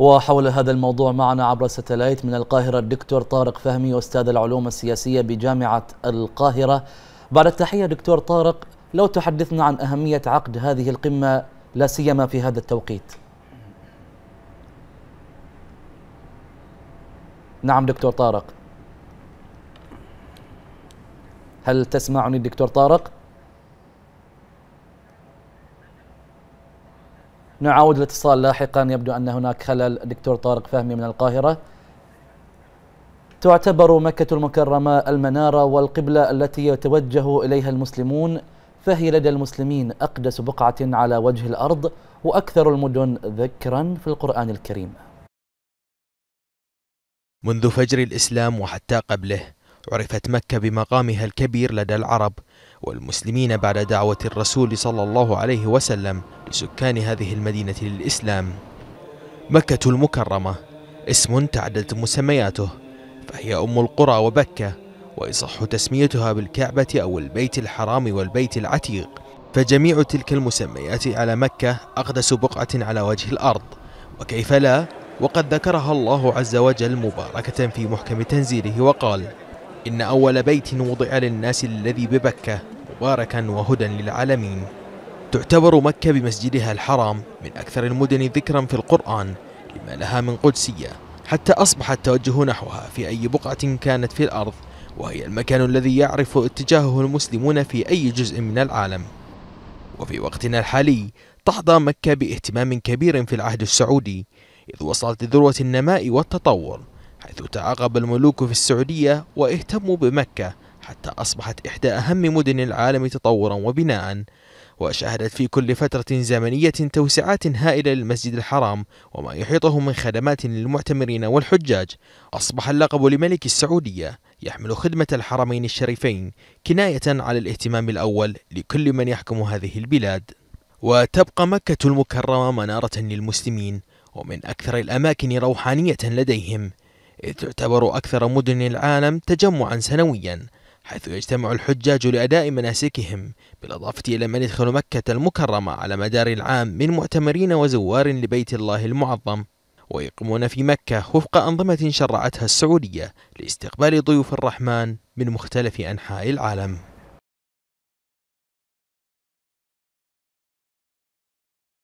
وحول هذا الموضوع معنا عبر ستلايت من القاهرة الدكتور طارق فهمي أستاذ العلوم السياسية بجامعة القاهرة بعد التحية دكتور طارق لو تحدثنا عن أهمية عقد هذه القمة لا سيما في هذا التوقيت نعم دكتور طارق هل تسمعني دكتور طارق؟ نعاود الاتصال لاحقا يبدو أن هناك خلل دكتور طارق فهمي من القاهرة تعتبر مكة المكرمة المنارة والقبلة التي يتوجه إليها المسلمون فهي لدى المسلمين أقدس بقعة على وجه الأرض وأكثر المدن ذكرا في القرآن الكريم منذ فجر الإسلام وحتى قبله عرفت مكة بمقامها الكبير لدى العرب والمسلمين بعد دعوة الرسول صلى الله عليه وسلم لسكان هذه المدينة للإسلام مكة المكرمة اسم تعددت مسمياته فهي أم القرى وبكة ويصح تسميتها بالكعبة أو البيت الحرام والبيت العتيق فجميع تلك المسميات على مكة أقدس بقعة على وجه الأرض وكيف لا وقد ذكرها الله عز وجل مباركة في محكم تنزيله وقال إن أول بيت وضع للناس الذي ببكة مباركا وهدى للعالمين تعتبر مكة بمسجدها الحرام من أكثر المدن ذكرا في القرآن لما لها من قدسية حتى أصبح التوجه نحوها في أي بقعة كانت في الأرض وهي المكان الذي يعرف اتجاهه المسلمون في أي جزء من العالم وفي وقتنا الحالي تحظى مكة باهتمام كبير في العهد السعودي إذ وصلت لذروة النماء والتطور حيث تعاقب الملوك في السعودية واهتموا بمكة حتى أصبحت إحدى أهم مدن العالم تطورا وبناء وشهدت في كل فترة زمنية توسعات هائلة للمسجد الحرام وما يحيطه من خدمات للمعتمرين والحجاج أصبح اللقب لملك السعودية يحمل خدمة الحرمين الشريفين كناية على الاهتمام الأول لكل من يحكم هذه البلاد وتبقى مكة المكرمة منارة للمسلمين ومن أكثر الأماكن روحانية لديهم إذ تعتبر أكثر مدن العالم تجمعا سنويا حيث يجتمع الحجاج لأداء مناسكهم بالإضافة إلى من يدخل مكة المكرمة على مدار العام من معتمرين وزوار لبيت الله المعظم ويقيمون في مكة وفق أنظمة شرعتها السعودية لاستقبال ضيوف الرحمن من مختلف أنحاء العالم